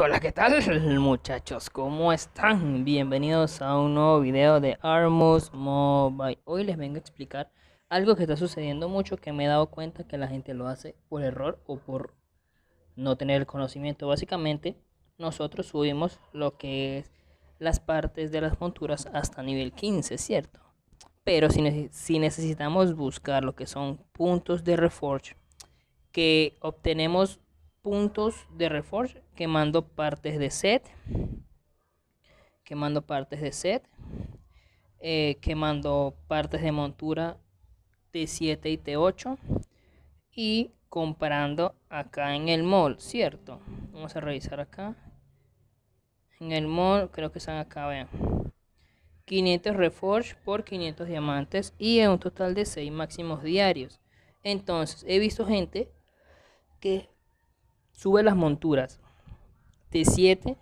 hola, ¿qué tal muchachos? ¿Cómo están? Bienvenidos a un nuevo video de Armos Mobile. Hoy les vengo a explicar algo que está sucediendo mucho que me he dado cuenta que la gente lo hace por error o por no tener el conocimiento. Básicamente, nosotros subimos lo que es las partes de las monturas hasta nivel 15, ¿cierto? Pero si, si necesitamos buscar lo que son puntos de reforge que obtenemos puntos de reforge quemando partes de set quemando partes de set eh, quemando partes de montura T7 y T8 y comprando acá en el mall, ¿cierto? Vamos a revisar acá. En el mall, creo que están acá, vean. 500 reforge por 500 diamantes y en un total de 6 máximos diarios. Entonces, he visto gente que Sube las monturas de 7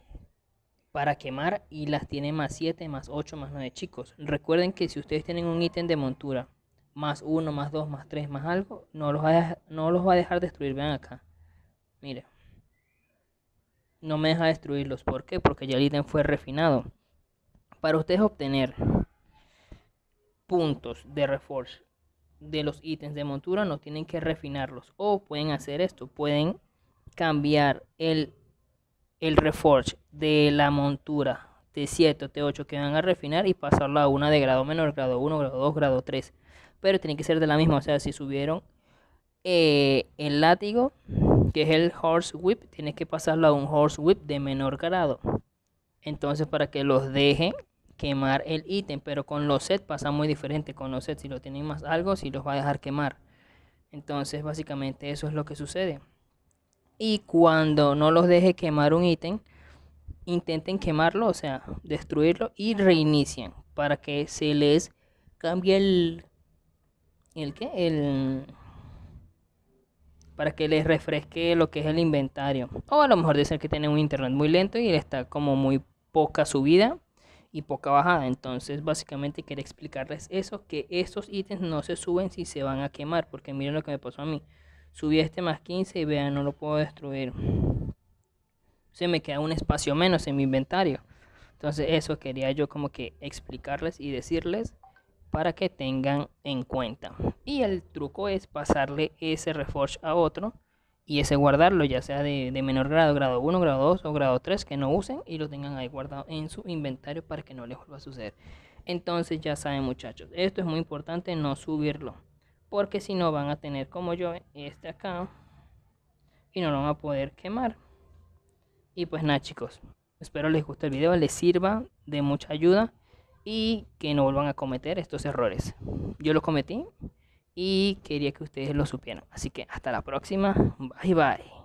para quemar y las tiene más 7, más 8, más 9 chicos. Recuerden que si ustedes tienen un ítem de montura más 1, más 2, más 3, más algo, no los, va a dejar, no los va a dejar destruir. Vean acá. Mire. No me deja destruirlos. ¿Por qué? Porque ya el ítem fue refinado. Para ustedes obtener puntos de reforce de los ítems de montura, no tienen que refinarlos. O pueden hacer esto. Pueden cambiar el, reforge de la montura T7 T8 que van a refinar y pasarla a una de grado menor, grado 1, grado 2, grado 3. Pero tiene que ser de la misma, o sea, si subieron eh, el látigo, que es el horse whip, tienes que pasarlo a un horse whip de menor grado. Entonces, para que los dejen quemar el ítem, pero con los sets pasa muy diferente. Con los sets, si lo tienen más algo, si los va a dejar quemar. Entonces, básicamente, eso es lo que sucede. Y cuando no los deje quemar un ítem, intenten quemarlo, o sea, destruirlo y reinicien. para que se les cambie el... ¿El qué? El... Para que les refresque lo que es el inventario. O a lo mejor de que tienen un internet muy lento y está como muy poca subida y poca bajada. Entonces, básicamente quería explicarles eso, que estos ítems no se suben si se van a quemar, porque miren lo que me pasó a mí. Subí este más 15 y vean, no lo puedo destruir. Se me queda un espacio menos en mi inventario. Entonces eso quería yo como que explicarles y decirles para que tengan en cuenta. Y el truco es pasarle ese reforge a otro y ese guardarlo, ya sea de, menor grado, grado 1, grado 2 o grado 3, que no usen y lo tengan ahí guardado en su inventario para que no les vuelva a suceder. Entonces ya saben muchachos, esto es muy importante no subirlo porque si no van a tener como yo este acá y no lo van a poder quemar. Y pues nada chicos, espero les guste el video, les sirva de mucha ayuda y que no vuelvan a cometer estos errores. Yo los cometí y quería que ustedes lo supieran. Así que hasta la próxima, bye bye.